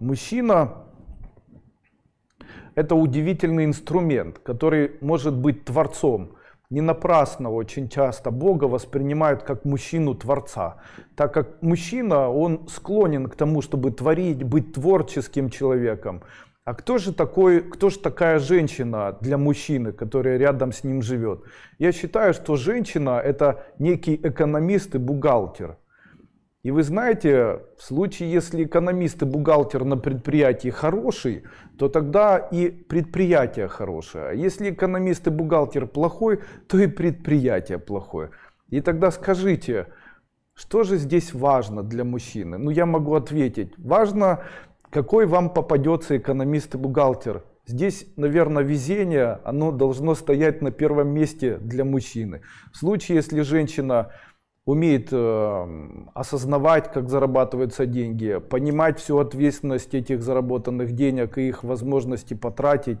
Мужчина – это удивительный инструмент, который может быть творцом. Не напрасно очень часто Бога воспринимают как мужчину-творца, так как мужчина, он склонен к тому, чтобы творить, быть творческим человеком. А кто же, такой, кто же такая женщина для мужчины, которая рядом с ним живет? Я считаю, что женщина – это некий экономист и бухгалтер – и вы знаете, в случае, если экономист и бухгалтер на предприятии хороший, то тогда и предприятие хорошее. А если экономист и бухгалтер плохой, то и предприятие плохое. И тогда скажите, что же здесь важно для мужчины? Ну, я могу ответить. Важно, какой вам попадется экономист и бухгалтер. Здесь, наверное, везение, оно должно стоять на первом месте для мужчины. В случае, если женщина умеет э, осознавать, как зарабатываются деньги, понимать всю ответственность этих заработанных денег и их возможности потратить,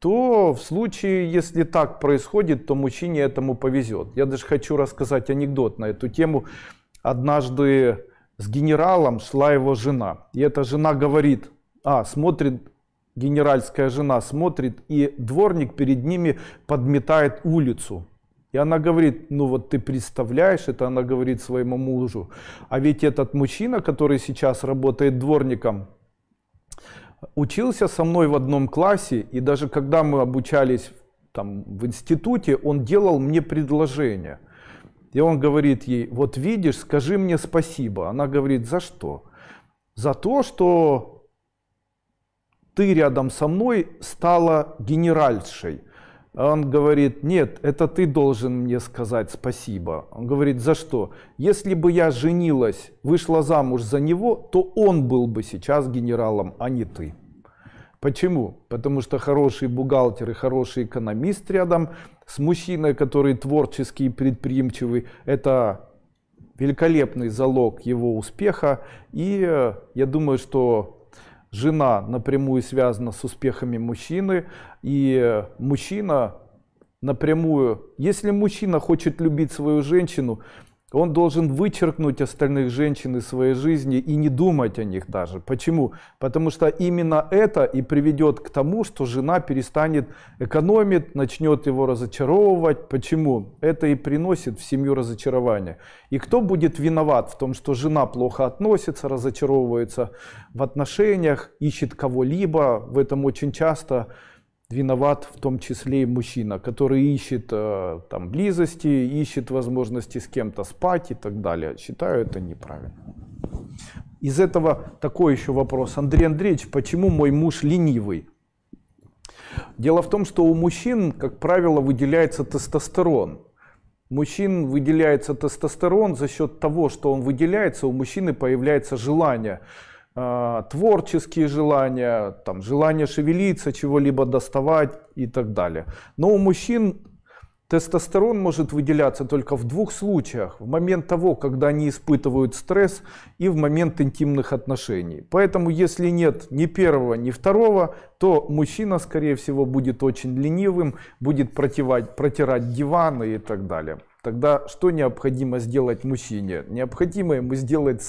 то в случае, если так происходит, то мужчине этому повезет. Я даже хочу рассказать анекдот на эту тему. Однажды с генералом шла его жена, и эта жена говорит, а, смотрит, генеральская жена смотрит, и дворник перед ними подметает улицу. И она говорит, ну вот ты представляешь, это она говорит своему мужу, а ведь этот мужчина, который сейчас работает дворником, учился со мной в одном классе, и даже когда мы обучались там, в институте, он делал мне предложение. И он говорит ей, вот видишь, скажи мне спасибо. Она говорит, за что? За то, что ты рядом со мной стала генеральшей. Он говорит, нет, это ты должен мне сказать спасибо. Он говорит, за что? Если бы я женилась, вышла замуж за него, то он был бы сейчас генералом, а не ты. Почему? Потому что хороший бухгалтер и хороший экономист рядом с мужчиной, который творческий и предприимчивый, это великолепный залог его успеха. И э, я думаю, что жена напрямую связана с успехами мужчины, и мужчина напрямую, если мужчина хочет любить свою женщину, он должен вычеркнуть остальных женщин из своей жизни и не думать о них даже. Почему? Потому что именно это и приведет к тому, что жена перестанет экономить, начнет его разочаровывать. Почему? Это и приносит в семью разочарование. И кто будет виноват в том, что жена плохо относится, разочаровывается в отношениях, ищет кого-либо? В этом очень часто виноват в том числе и мужчина, который ищет э, там близости, ищет возможности с кем-то спать и так далее. Считаю это неправильно. Из этого такой еще вопрос. Андрей Андреевич, почему мой муж ленивый? Дело в том, что у мужчин, как правило, выделяется тестостерон. Мужчин выделяется тестостерон за счет того, что он выделяется, у мужчины появляется желание – а, творческие желания, там, желание шевелиться, чего-либо доставать и так далее. Но у мужчин тестостерон может выделяться только в двух случаях. В момент того, когда они испытывают стресс и в момент интимных отношений. Поэтому если нет ни первого, ни второго, то мужчина, скорее всего, будет очень ленивым, будет противать, протирать диваны и так далее. Тогда что необходимо сделать мужчине? Необходимо ему сделать